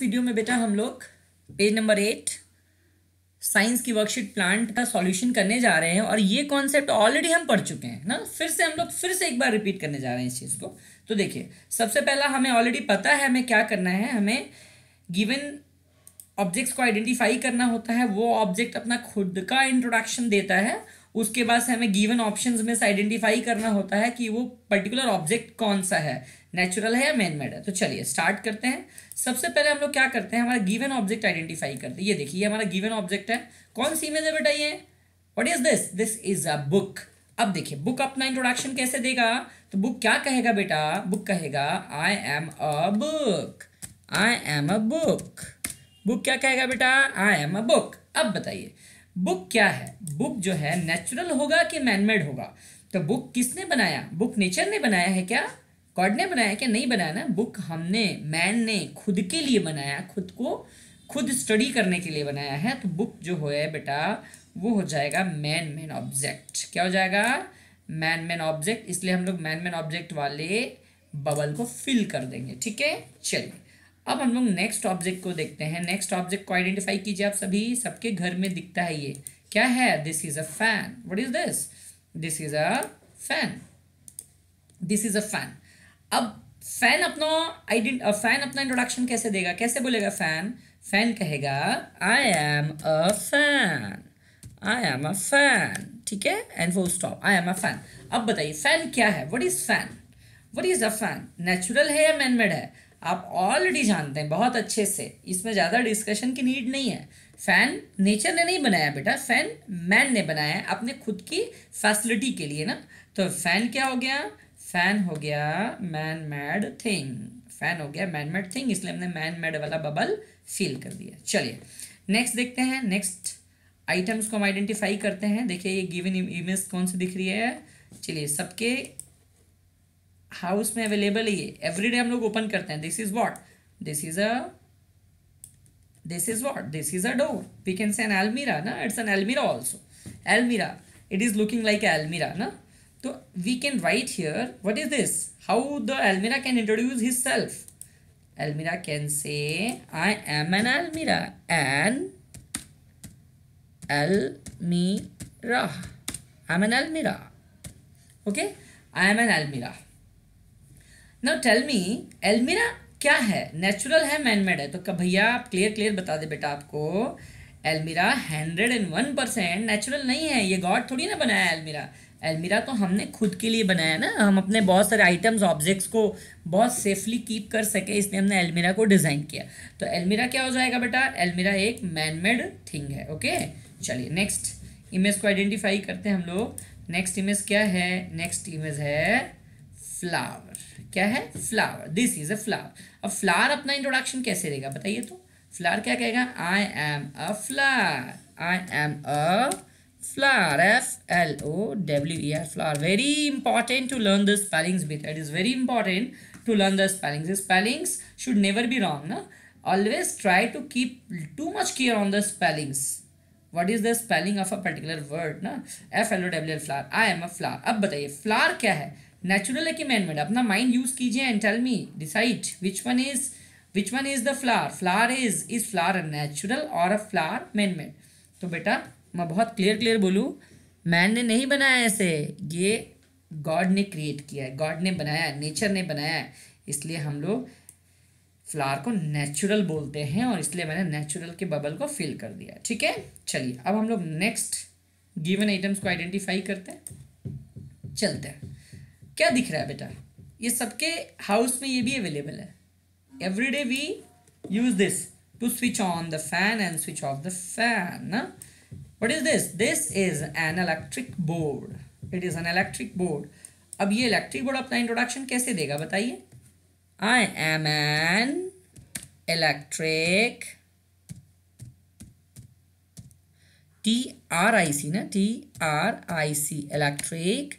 Video में बेटा हम लोग पेज नंबर एट साइंस की वर्कशीट प्लांट का सॉल्यूशन करने जा रहे हैं और ये कॉन्सेप्ट ऑलरेडी हम पढ़ चुके हैं ना फिर से हम लोग फिर से एक बार रिपीट करने जा रहे हैं इस चीज़ को तो देखिए सबसे पहला हमें ऑलरेडी पता है हमें क्या करना है हमें गिवन ऑब्जेक्ट्स को आइडेंटिफाई करना होता है वो ऑब्जेक्ट अपना खुद का इंट्रोडक्शन देता है उसके बाद हमें गिवन ऑप्शंस में से आइडेंटिफाई करना होता है कि वो पर्टिकुलर ऑब्जेक्ट कौन सा है नेचुरल है या मैन मेड है तो चलिए स्टार्ट करते हैं सबसे पहले हम लोग क्या करते हैं हमारा गिवन ऑब्जेक्ट आइडेंटिफाई करते हैं ये देखिए ये हमारा गिवन ऑब्जेक्ट है कौन सी इमेज है बेटा ये what is this this is a book अब देखिए बुक अपना इंट्रोडक्शन कैसे देगा तो बुक क्या कहेगा बेटा बुक कहेगा I am a book I am a book book क्या कहेगा बेटा आई एम अ बुक अब बताइए बुक क्या है बुक जो है नेचुरल होगा कि मैनमेड होगा तो बुक किसने बनाया बुक नेचर ने बनाया है क्या गॉड ने बनाया क्या नहीं बनाया ना बुक हमने मैन ने खुद के लिए बनाया खुद को खुद स्टडी करने के लिए बनाया है तो बुक जो हो है बेटा वो हो जाएगा मैन मैन ऑब्जेक्ट क्या हो जाएगा मैन मैन ऑब्जेक्ट इसलिए हम लोग मैन मैन ऑब्जेक्ट वाले बबल को फिल कर देंगे ठीक है चलिए अब हम लोग नेक्स्ट ऑब्जेक्ट को देखते हैं नेक्स्ट ऑब्जेक्ट को आइडेंटिफाई कीजिए आप सभी सबके घर में दिखता है ये क्या है this is a fan what is this this is a fan this is a fan अब फैन अपना आइडेंट फैन अपना इंट्रोडक्शन कैसे देगा कैसे बोलेगा फैन फैन कहेगा I am a fan I am a fan ठीक है and full stop I am a fan अब बताइए फैन क्या है what is fan what is a fan natural है या मैनमेड है आप ऑलरेडी जानते हैं बहुत अच्छे से इसमें ज़्यादा डिस्कशन की नीड नहीं है फैन नेचर ने नहीं बनाया बेटा फैन मैन ने बनाया अपने खुद की फैसिलिटी के लिए ना तो फैन क्या हो गया फैन हो गया मैन मैड थिंग फैन हो गया मैन मेड थिंग इसलिए हमने मैन मेड वाला बबल फील कर दिया चलिए नेक्स्ट देखते हैं नेक्स्ट आइटम्स को हम आइडेंटिफाई करते हैं देखिए ये गिवन इमेज कौन सी दिख रही है चलिए सबके हाउस में अवेलेबल है ये एवरीडे हम लोग ओपन करते हैं this is what this is a this is what this is a door we can say an almirah ना it's an almirah also almirah it is looking like almirah ना तो we can write here what is this how the almirah can introduce his self almirah can say I am an almirah an almirah I am an almirah okay I am an almirah now tell मी एलमीरा क्या है natural है manmade है तो भैया आप clear clear बता दे बेटा आपको almirah hundred and one percent natural नहीं है ये गॉड थोड़ी ना बनाया एलमीरा अलमीरा तो हमने खुद के लिए बनाया ना हम अपने बहुत सारे आइटम्स ऑब्जेक्ट्स को बहुत सेफली कीप कर सके इसलिए हमने अलमीरा को डिज़ाइन किया तो अलमीरा क्या हो जाएगा बेटा अलमीरा एक मैन मेड थिंग है ओके चलिए नेक्स्ट इमेज को आइडेंटिफाई करते हैं हम लोग नेक्स्ट इमेज क्या है नेक्स्ट इमेज है फ्लावर क्या है flower this is a flower अब फ्लावर अपना इंट्रोडक्शन कैसे देगा बताइए तो फ्लावर क्या कहेगा I am a flower I am a flower f l o w e r flower very important to learn the spellings with it is very important to learn the spellings the spellings should never be wrong na? always try to keep too much care on the spellings what is the spelling of a particular word na f l o w e r flower i am a flower ab bataiye flower kya hai natural ek amendment apna mind use kijiye and tell me decide which one is which one is the flower flower is is flower a natural or a flower amendment तो बेटा मैं बहुत clear clear बोलूँ man ने नहीं बनाया ऐसे ये गॉड ने क्रिएट किया है गॉड ने बनाया नेचर ने बनाया है इसलिए हम लोग फ्लावर को नेचुरल बोलते हैं और इसलिए मैंने नेचुरल के बबल को फिल कर दिया ठीक है चलिए अब हम लोग नेक्स्ट गिवन आइटम्स को आइडेंटिफाई करते हैं चलते हैं क्या दिख रहा है बेटा ये सबके हाउस में ये भी अवेलेबल है every day we use this to switch on the fan and switch off the fan ना what is this this is an electric board it is an electric board अब ये इलेक्ट्रिक बोर्ड अपना introduction कैसे देगा बताइए I am an electric T R I C ना T R I C electric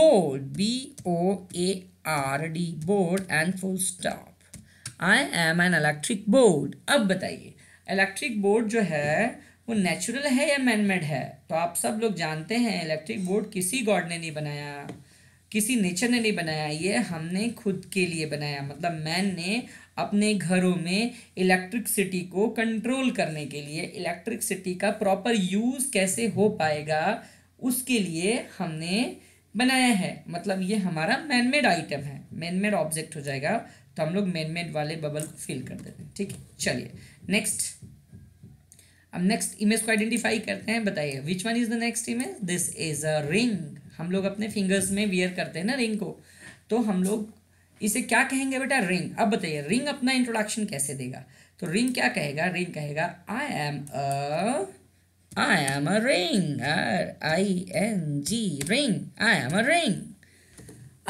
board B O A R D board and full stop I am an electric board अब बताइए electric board जो है वो natural है या manmade है तो आप सब लोग जानते हैं इलेक्ट्रिक बोर्ड किसी गॉड ने नहीं बनाया किसी नेचर ने नहीं बनाया ये हमने खुद के लिए बनाया मतलब मैन ने अपने घरों में इलेक्ट्रिकसिटी को कंट्रोल करने के लिए इलेक्ट्रिकसिटी का प्रॉपर यूज़ कैसे हो पाएगा उसके लिए हमने बनाया है मतलब ये हमारा मैनमेड आइटम है मैनमेड ऑब्जेक्ट हो जाएगा तो हम लोग मैनमेड वाले बबल को फिल कर देते हैं ठीक है चलिए नेक्स्ट अब नेक्स्ट इमेज को आइडेंटिफाई करते हैं बताइए which one is the next image this is a ring हम लोग अपने फिंगर्स में वियर करते हैं ना रिंग को तो हम लोग इसे क्या कहेंगे बेटा रिंग अब बताइए रिंग अपना इंट्रोडक्शन कैसे देगा तो रिंग क्या कहेगा रिंग कहेगा I am a I am a ring I N G ring I am a ring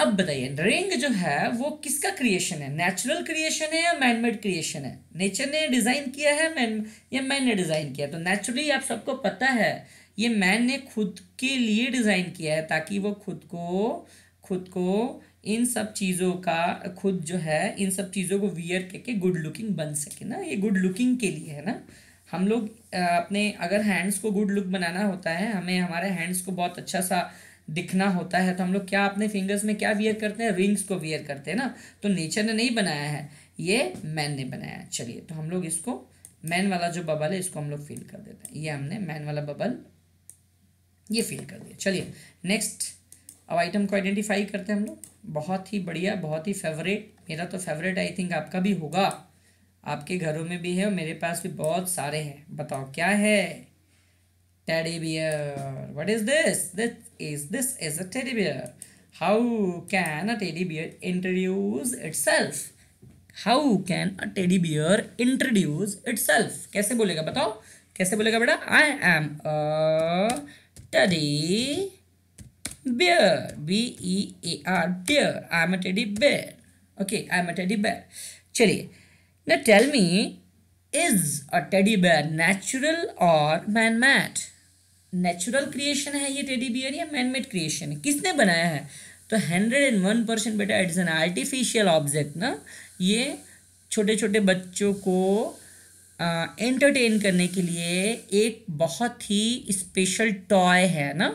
अब बताइए रिंग जो है वो किसका क्रिएशन है नेचुरल क्रिएशन है या मैनमेड क्रिएशन है नेचर ने डिज़ाइन किया है मैन या मैन ने डिज़ाइन किया तो नेचुरली आप सबको पता है ये मैन ने खुद के लिए डिज़ाइन किया है ताकि वो खुद को खुद को इन सब चीज़ों का खुद जो है इन सब चीज़ों को वियर करके गुड लुकिंग बन सके ना ये गुड लुकिंग के लिए है ना हम लोग अपने अगर हैंड्स को गुड लुक बनाना होता है हमें हमारे हैंड्स को बहुत अच्छा सा दिखना होता है तो हम लोग क्या अपने फिंगर्स में क्या वियर करते हैं रिंग्स को वियर करते हैं ना तो नेचर ने नहीं बनाया है ये मैन ने बनाया है चलिए तो हम लोग इसको मैन वाला जो बबल है इसको हम लोग फिल कर देते हैं ये हमने मैन वाला बबल ये फिल कर दिया चलिए नेक्स्ट अब आइटम को आइडेंटिफाई करते हैं हम लोग बहुत ही बढ़िया बहुत ही फेवरेट मेरा तो फेवरेट आई थिंक आपका भी होगा आपके घरों में भी है और मेरे पास भी बहुत सारे हैं बताओ क्या है teddy bear what is this this is this is a teddy bear how can a teddy bear introduce itself how can a teddy bear introduce itself कैसे बोलेगा बताओ कैसे बोलेगा बेटा I am a teddy bear b e a r bear I am a teddy bear okay I am a teddy bear चलिए now tell me is a teddy bear natural or man-made natural creation है ये teddy bear या man made creation है किसने बनाया है तो hundred and one percent बेटा it is an artificial object ना ये छोटे छोटे बच्चों को एंटरटेन करने के लिए एक बहुत ही स्पेशल टॉय है ना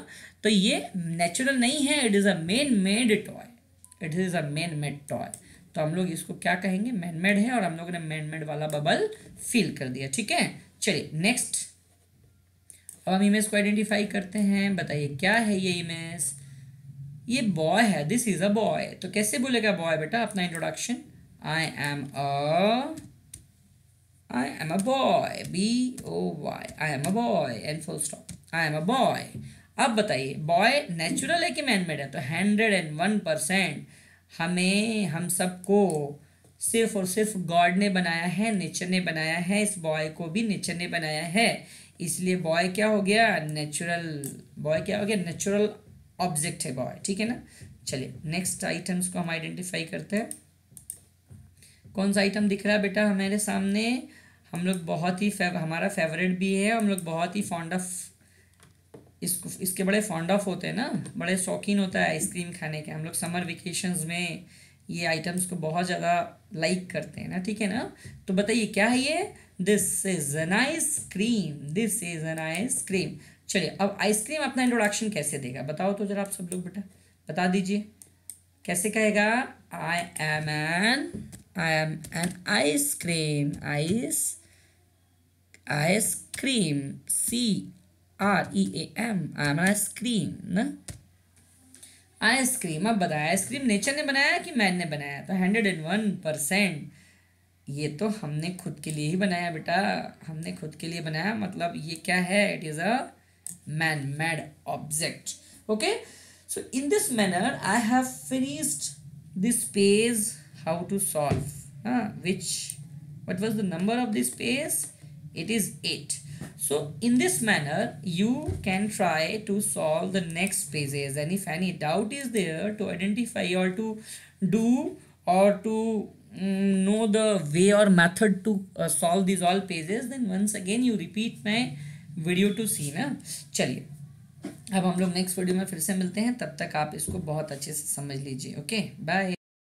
तो ये नेचुरल नहीं है it is a man made toy it is a man made toy तो हम लोग इसको क्या कहेंगे मैनमेड है और हम लोगों ने मैनमेड वाला बबल फील कर दिया ठीक है चलिए नेक्स्ट अब हम इमेज को आइडेंटिफाई करते हैं बताइए क्या है ये इमेज ये बॉय है दिस इज अ बॉय तो कैसे बोलेगा बॉय बेटा अपना introduction I am a I am a boy. B O Y. I am a boy. And full stop. I am a boy. अब बताइए बॉय नेचुरल है कि मेड है तो हंड्रेड एंड वन परसेंट हमें हम सबको सिर्फ और सिर्फ गॉड ने बनाया है नेचर ने बनाया है इस बॉय को भी नेचर ने बनाया है इसलिए बॉय क्या हो गया नेचुरल बॉय क्या हो गया नेचुरल ऑब्जेक्ट है बॉय ठीक है ना चलिए नेक्स्ट आइटम्स को हम आइडेंटिफाई करते हैं कौन सा आइटम दिख रहा है बेटा हमारे सामने हम लोग बहुत ही फेव, हमारा फेवरेट भी है हम लोग बहुत ही फॉन्ड ऑफ इसको इसके बड़े फॉन्ड ऑफ होते हैं ना बड़े शौकीन होता है आइसक्रीम खाने के हम लोग समर वेकेशन में ये आइटम्स को बहुत ज़्यादा लाइक करते हैं ना ठीक है ना तो बताइए क्या है ये this is an ice cream this is an ice cream चलिए अब आइसक्रीम अपना इंट्रोडक्शन कैसे देगा बताओ तो जरा आप सब लोग बेटा बता दीजिए कैसे कहेगा I am an I am an ice cream ice ice cream C R E M I am ice cream ना आइसक्रीम अब बताया आइसक्रीम नेचर ने बनाया कि मैन ने बनाया तो हंड्रेड एंड वन परसेंट ये तो हमने खुद के लिए ही बनाया बेटा हमने खुद के लिए बनाया मतलब ये क्या है it is a man made object okay so in this manner I have finished this page how to solve हाँ which what was the number of this page it is eight So in this manner, you can try to solve the next pages and if any doubt is there to identify or to do or to um, know the way or method to uh, solve these all pages then once again you repeat my video to see na chaliye अब हम लोग next video में फिर से मिलते हैं तब तक आप इसको बहुत अच्छे से समझ लीजिए ओके बाय